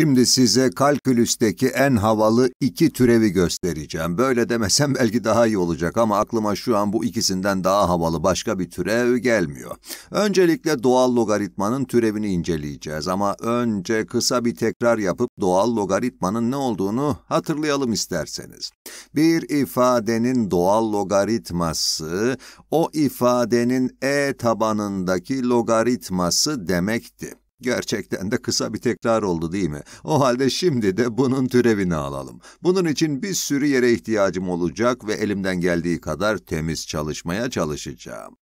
Şimdi size kalkülüsteki en havalı iki türevi göstereceğim. Böyle demesem belki daha iyi olacak ama aklıma şu an bu ikisinden daha havalı başka bir türev gelmiyor. Öncelikle doğal logaritmanın türevini inceleyeceğiz ama önce kısa bir tekrar yapıp doğal logaritmanın ne olduğunu hatırlayalım isterseniz. Bir ifadenin doğal logaritması o ifadenin e tabanındaki logaritması demekti. Gerçekten de kısa bir tekrar oldu değil mi? O halde şimdi de bunun türevini alalım. Bunun için bir sürü yere ihtiyacım olacak ve elimden geldiği kadar temiz çalışmaya çalışacağım.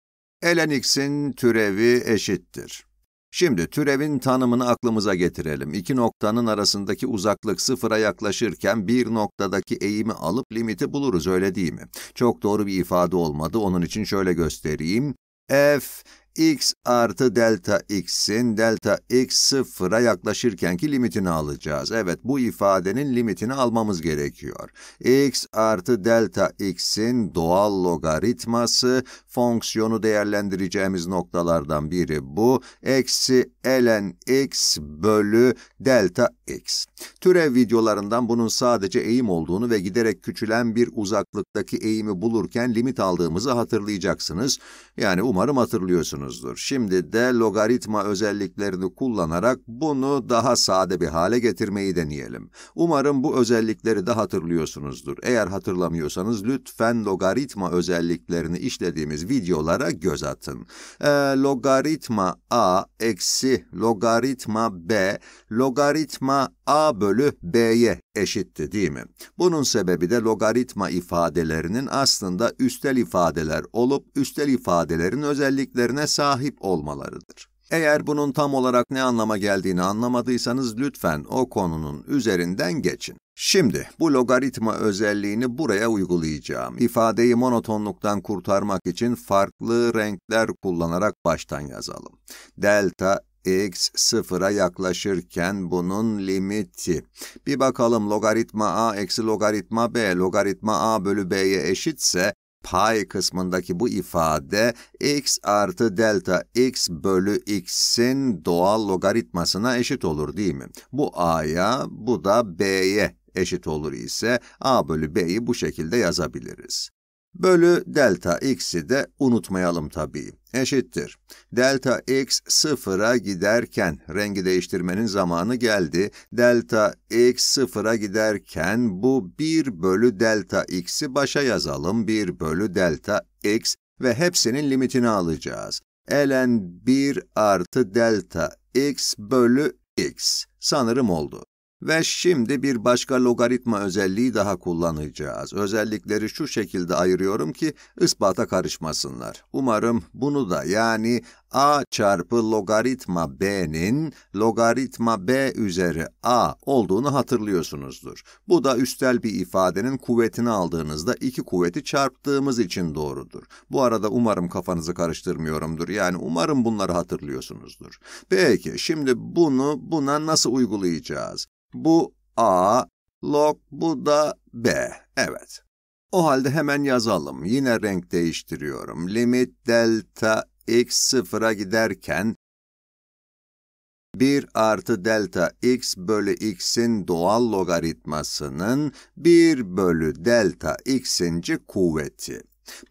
Ln türevi eşittir. Şimdi türevin tanımını aklımıza getirelim. İki noktanın arasındaki uzaklık sıfıra yaklaşırken bir noktadaki eğimi alıp limiti buluruz öyle değil mi? Çok doğru bir ifade olmadı. Onun için şöyle göstereyim. f x artı delta x'in delta x sıfıra yaklaşırkenki limitini alacağız. Evet, bu ifadenin limitini almamız gerekiyor. x artı delta x'in doğal logaritması, fonksiyonu değerlendireceğimiz noktalardan biri bu. Eksi ln x bölü delta x. Türev videolarından bunun sadece eğim olduğunu ve giderek küçülen bir uzaklıktaki eğimi bulurken limit aldığımızı hatırlayacaksınız. Yani umarım hatırlıyorsunuz biliyorsunuzdur. Şimdi de logaritma özelliklerini kullanarak bunu daha sade bir hale getirmeyi deneyelim. Umarım bu özellikleri de hatırlıyorsunuzdur. Eğer hatırlamıyorsanız lütfen logaritma özelliklerini işlediğimiz videolara göz atın. Ee, logaritma a eksi logaritma b logaritma a bölü b'ye eşitti değil mi? Bunun sebebi de logaritma ifadelerinin aslında üstel ifadeler olup üstel ifadelerin özelliklerine sahip olmalarıdır. Eğer bunun tam olarak ne anlama geldiğini anlamadıysanız lütfen o konunun üzerinden geçin. Şimdi bu logaritma özelliğini buraya uygulayacağım. İfadeyi monotonluktan kurtarmak için farklı renkler kullanarak baştan yazalım. Delta x sıfıra yaklaşırken bunun limiti. Bir bakalım logaritma a eksi logaritma b logaritma a bölü b'ye eşitse pay kısmındaki bu ifade x artı delta x bölü x'in doğal logaritmasına eşit olur değil mi? Bu a'ya bu da b'ye eşit olur ise a bölü b'yi bu şekilde yazabiliriz. Bölü delta x'i de unutmayalım tabii eşittir. Delta x sıfıra giderken, rengi değiştirmenin zamanı geldi. Delta x sıfıra giderken bu 1 bölü delta x'i başa yazalım. 1 bölü delta x ve hepsinin limitini alacağız. ln 1 artı delta x bölü x. Sanırım oldu. Ve şimdi bir başka logaritma özelliği daha kullanacağız. Özellikleri şu şekilde ayırıyorum ki ispata karışmasınlar. Umarım bunu da yani a çarpı logaritma b'nin logaritma b üzeri a olduğunu hatırlıyorsunuzdur. Bu da üstel bir ifadenin kuvvetini aldığınızda iki kuvveti çarptığımız için doğrudur. Bu arada umarım kafanızı karıştırmıyorumdur. Yani umarım bunları hatırlıyorsunuzdur. Peki şimdi bunu buna nasıl uygulayacağız? Bu A, log bu da B. Evet. O halde hemen yazalım. Yine renk değiştiriyorum. Limit delta x sıfıra giderken 1 artı delta x bölü x'in doğal logaritmasının 1 bölü delta x'inci kuvveti.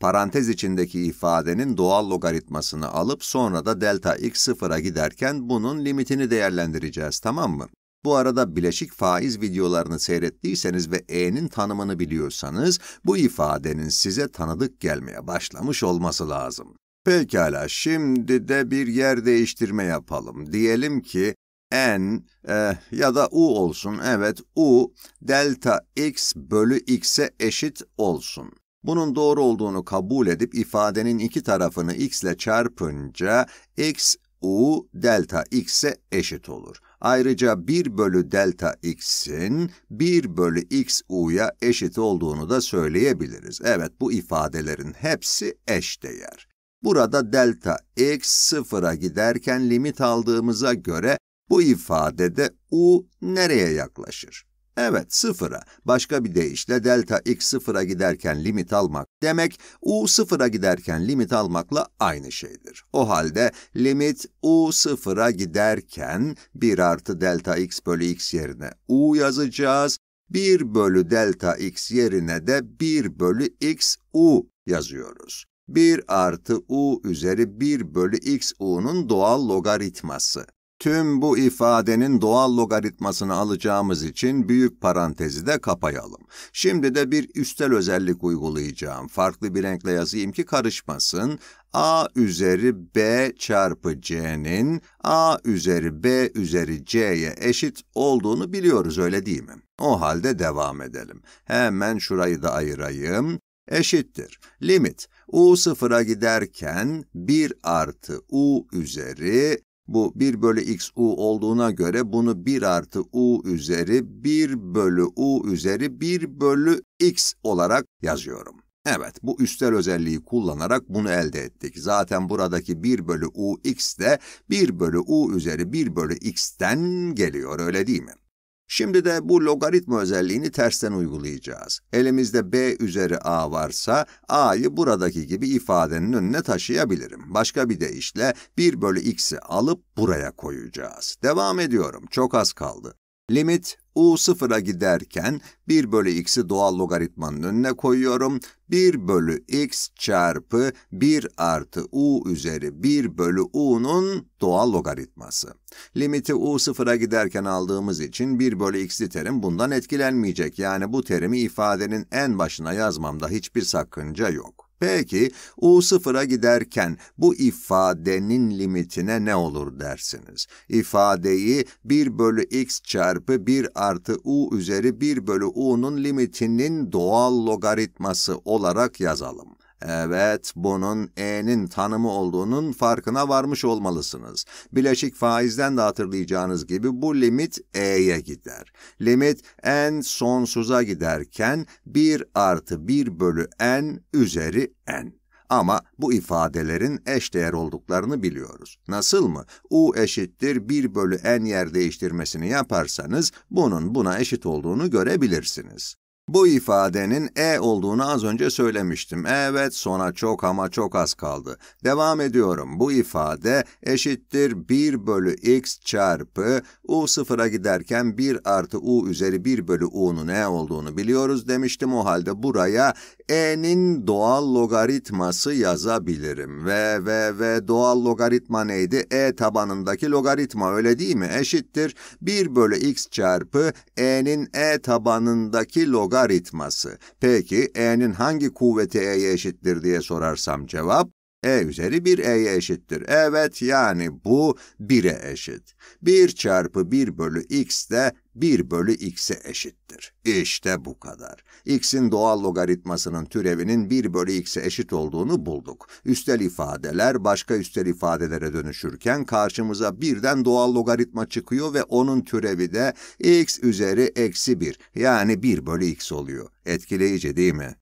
Parantez içindeki ifadenin doğal logaritmasını alıp sonra da delta x sıfıra giderken bunun limitini değerlendireceğiz, tamam mı? Bu arada bileşik faiz videolarını seyrettiyseniz ve e'nin tanımını biliyorsanız, bu ifadenin size tanıdık gelmeye başlamış olması lazım. Pekala, şimdi de bir yer değiştirme yapalım. Diyelim ki n e, ya da u olsun, evet u delta x bölü x'e eşit olsun. Bunun doğru olduğunu kabul edip ifadenin iki tarafını x ile çarpınca x u delta x'e eşit olur. Ayrıca 1 bölü delta x'in 1 bölü x u'ya eşit olduğunu da söyleyebiliriz. Evet, bu ifadelerin hepsi eş değer. Burada delta x sıfıra giderken limit aldığımıza göre bu ifadede u nereye yaklaşır? Evet, sıfıra. Başka bir deyişle delta x sıfıra giderken limit almak demek, u sıfıra giderken limit almakla aynı şeydir. O halde limit u sıfıra giderken 1 artı delta x bölü x yerine u yazacağız. 1 bölü delta x yerine de 1 bölü x u yazıyoruz. 1 artı u üzeri 1 bölü x u'nun doğal logaritması. Tüm bu ifadenin doğal logaritmasını alacağımız için büyük parantezi de kapayalım. Şimdi de bir üstel özellik uygulayacağım. Farklı bir renkle yazayım ki karışmasın. a üzeri b çarpı c'nin a üzeri b üzeri c'ye eşit olduğunu biliyoruz öyle değil mi? O halde devam edelim. Hemen şurayı da ayırayım eşittir. Limit u sıfıra giderken 1 artı u üzeri bu 1 bölü x u olduğuna göre bunu 1 artı u üzeri 1 bölü u üzeri 1 bölü x olarak yazıyorum. Evet, bu üstel özelliği kullanarak bunu elde ettik. Zaten buradaki 1 bölü u x de 1 bölü u üzeri 1 bölü x'ten geliyor, öyle değil mi? Şimdi de bu logaritma özelliğini tersten uygulayacağız. Elimizde b üzeri a varsa, a'yı buradaki gibi ifadenin önüne taşıyabilirim. Başka bir deyişle 1 bölü x'i alıp buraya koyacağız. Devam ediyorum, çok az kaldı. Limit u sıfıra giderken 1 bölü x'i doğal logaritmanın önüne koyuyorum. 1 bölü x çarpı 1 artı u üzeri 1 bölü u'nun doğal logaritması. Limiti u sıfıra giderken aldığımız için 1 bölü x'li terim bundan etkilenmeyecek. Yani bu terimi ifadenin en başına yazmamda hiçbir sakınca yok. Peki u sıfıra giderken bu ifadenin limitine ne olur dersiniz? İfadeyi 1 bölü x çarpı 1 artı u üzeri 1 bölü u'nun limitinin doğal logaritması olarak yazalım. Evet, bunun E'nin tanımı olduğunun farkına varmış olmalısınız. Bileşik faizden de hatırlayacağınız gibi bu limit E'ye gider. Limit N sonsuza giderken 1 artı 1 bölü N üzeri N. Ama bu ifadelerin eşdeğer olduklarını biliyoruz. Nasıl mı? U eşittir 1 bölü n yer değiştirmesini yaparsanız bunun buna eşit olduğunu görebilirsiniz. Bu ifadenin e olduğunu az önce söylemiştim. Evet, sona çok ama çok az kaldı. Devam ediyorum. Bu ifade eşittir 1 bölü x çarpı u sıfıra giderken 1 artı u üzeri 1 bölü u'nun e olduğunu biliyoruz demiştim. O halde buraya e'nin doğal logaritması yazabilirim. Ve ve ve doğal logaritma neydi? e tabanındaki logaritma öyle değil mi? Eşittir 1 bölü x çarpı e'nin e tabanındaki logaritma logaritması. Peki e'nin hangi kuvveti e'ye eşittir diye sorarsam cevap e üzeri 1 e'ye eşittir. Evet yani bu 1'e eşit. 1 çarpı 1 bölü x de 1 bölü x'e eşittir. İşte bu kadar. x'in doğal logaritmasının türevinin 1 bölü x'e eşit olduğunu bulduk. Üstel ifadeler başka üstel ifadelere dönüşürken karşımıza birden doğal logaritma çıkıyor ve onun türevi de x üzeri eksi 1 yani 1 bölü x oluyor. Etkileyici değil mi?